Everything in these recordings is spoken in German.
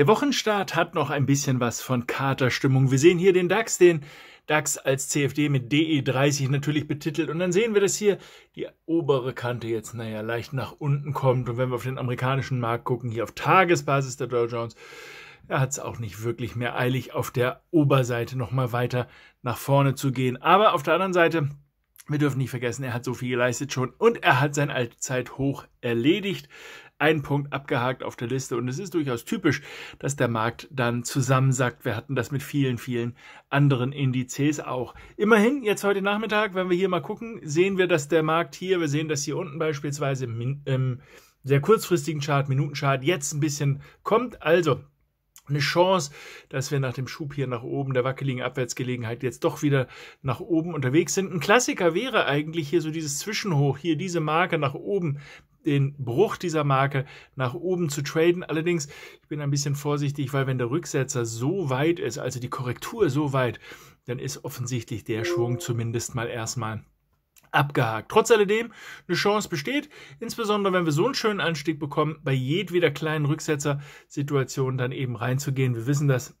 Der Wochenstart hat noch ein bisschen was von Katerstimmung. Wir sehen hier den DAX, den DAX als CFD mit DE30 natürlich betitelt. Und dann sehen wir, dass hier die obere Kante jetzt, naja, leicht nach unten kommt. Und wenn wir auf den amerikanischen Markt gucken, hier auf Tagesbasis der Dow Jones, er hat es auch nicht wirklich mehr eilig, auf der Oberseite nochmal weiter nach vorne zu gehen. Aber auf der anderen Seite, wir dürfen nicht vergessen, er hat so viel geleistet schon und er hat sein Allzeithoch erledigt ein Punkt abgehakt auf der Liste. Und es ist durchaus typisch, dass der Markt dann zusammensackt. Wir hatten das mit vielen, vielen anderen Indizes auch. Immerhin, jetzt heute Nachmittag, wenn wir hier mal gucken, sehen wir, dass der Markt hier, wir sehen das hier unten beispielsweise im, ähm, im sehr kurzfristigen Chart, Minutenchart, jetzt ein bisschen kommt. Also eine Chance, dass wir nach dem Schub hier nach oben, der wackeligen Abwärtsgelegenheit, jetzt doch wieder nach oben unterwegs sind. Ein Klassiker wäre eigentlich hier so dieses Zwischenhoch, hier diese Marke nach oben den Bruch dieser Marke nach oben zu traden. Allerdings, ich bin ein bisschen vorsichtig, weil wenn der Rücksetzer so weit ist, also die Korrektur so weit, dann ist offensichtlich der Schwung zumindest mal erstmal abgehakt. Trotz alledem, eine Chance besteht, insbesondere wenn wir so einen schönen Anstieg bekommen, bei jedweder kleinen Rücksetzer-Situation dann eben reinzugehen. Wir wissen das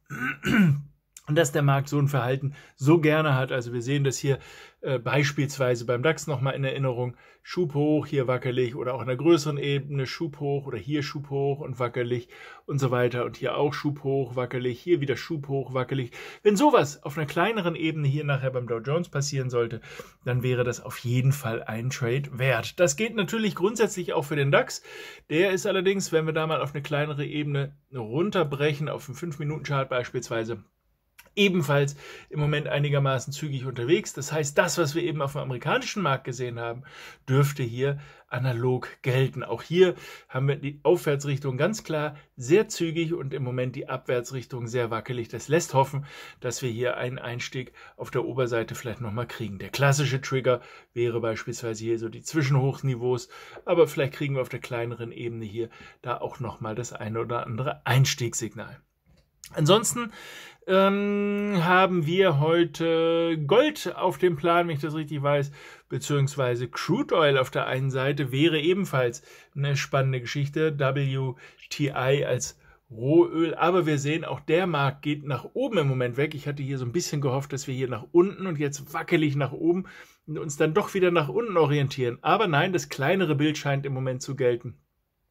und dass der Markt so ein Verhalten so gerne hat. Also wir sehen das hier äh, beispielsweise beim DAX nochmal in Erinnerung. Schub hoch, hier wackelig oder auch in der größeren Ebene Schub hoch oder hier Schub hoch und wackelig und so weiter. Und hier auch Schub hoch, wackelig, hier wieder Schub hoch, wackelig. Wenn sowas auf einer kleineren Ebene hier nachher beim Dow Jones passieren sollte, dann wäre das auf jeden Fall ein Trade wert. Das geht natürlich grundsätzlich auch für den DAX. Der ist allerdings, wenn wir da mal auf eine kleinere Ebene runterbrechen, auf einen 5-Minuten-Chart beispielsweise, ebenfalls im Moment einigermaßen zügig unterwegs. Das heißt, das, was wir eben auf dem amerikanischen Markt gesehen haben, dürfte hier analog gelten. Auch hier haben wir die Aufwärtsrichtung ganz klar sehr zügig und im Moment die Abwärtsrichtung sehr wackelig. Das lässt hoffen, dass wir hier einen Einstieg auf der Oberseite vielleicht nochmal kriegen. Der klassische Trigger wäre beispielsweise hier so die Zwischenhochniveaus, aber vielleicht kriegen wir auf der kleineren Ebene hier da auch nochmal das eine oder andere Einstiegssignal. Ansonsten ähm, haben wir heute Gold auf dem Plan, wenn ich das richtig weiß, beziehungsweise Crude Oil auf der einen Seite wäre ebenfalls eine spannende Geschichte. WTI als Rohöl, aber wir sehen, auch der Markt geht nach oben im Moment weg. Ich hatte hier so ein bisschen gehofft, dass wir hier nach unten und jetzt wackelig nach oben und uns dann doch wieder nach unten orientieren. Aber nein, das kleinere Bild scheint im Moment zu gelten.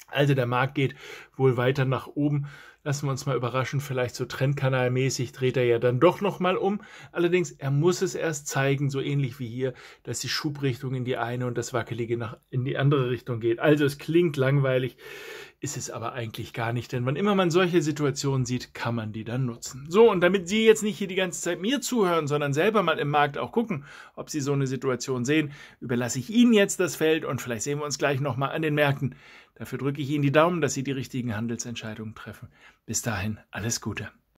Also der Markt geht wohl weiter nach oben. Lassen wir uns mal überraschen, vielleicht so trendkanalmäßig dreht er ja dann doch nochmal um. Allerdings, er muss es erst zeigen, so ähnlich wie hier, dass die Schubrichtung in die eine und das Wackelige nach, in die andere Richtung geht. Also es klingt langweilig, ist es aber eigentlich gar nicht, denn wann immer man solche Situationen sieht, kann man die dann nutzen. So, und damit Sie jetzt nicht hier die ganze Zeit mir zuhören, sondern selber mal im Markt auch gucken, ob Sie so eine Situation sehen, überlasse ich Ihnen jetzt das Feld und vielleicht sehen wir uns gleich nochmal an den Märkten. Dafür drücke ich Ihnen die Daumen, dass Sie die richtigen Handelsentscheidungen treffen. Bis dahin, alles Gute.